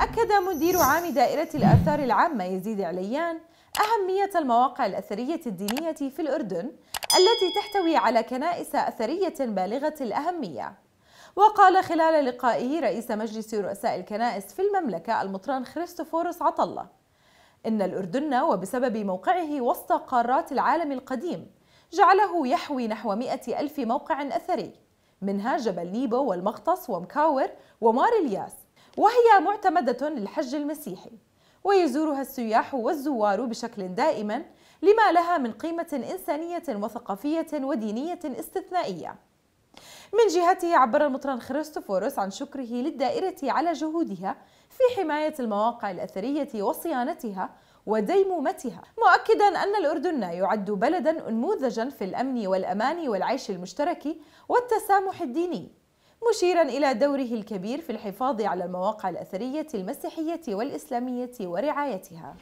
أكد مدير عام دائرة الآثار العامة يزيد عليان أهمية المواقع الأثرية الدينية في الأردن التي تحتوي على كنائس أثرية بالغة الأهمية وقال خلال لقائه رئيس مجلس رؤساء الكنائس في المملكة المطران خريستوفوروس عطلة إن الأردن وبسبب موقعه وسط قارات العالم القديم جعله يحوي نحو مئة ألف موقع أثري منها جبل ليبو والمغطس ومكاور ومار الياس وهي معتمدة للحج المسيحي ويزورها السياح والزوار بشكل دائم لما لها من قيمة إنسانية وثقافية ودينية استثنائية من جهته عبر المطران خريستوفوروس عن شكره للدائرة على جهودها في حماية المواقع الأثرية وصيانتها وديمومتها مؤكدا أن الأردن يعد بلدا أنموذجا في الأمن والأمان والعيش المشترك والتسامح الديني مشيرا إلى دوره الكبير في الحفاظ على المواقع الأثرية المسيحية والإسلامية ورعايتها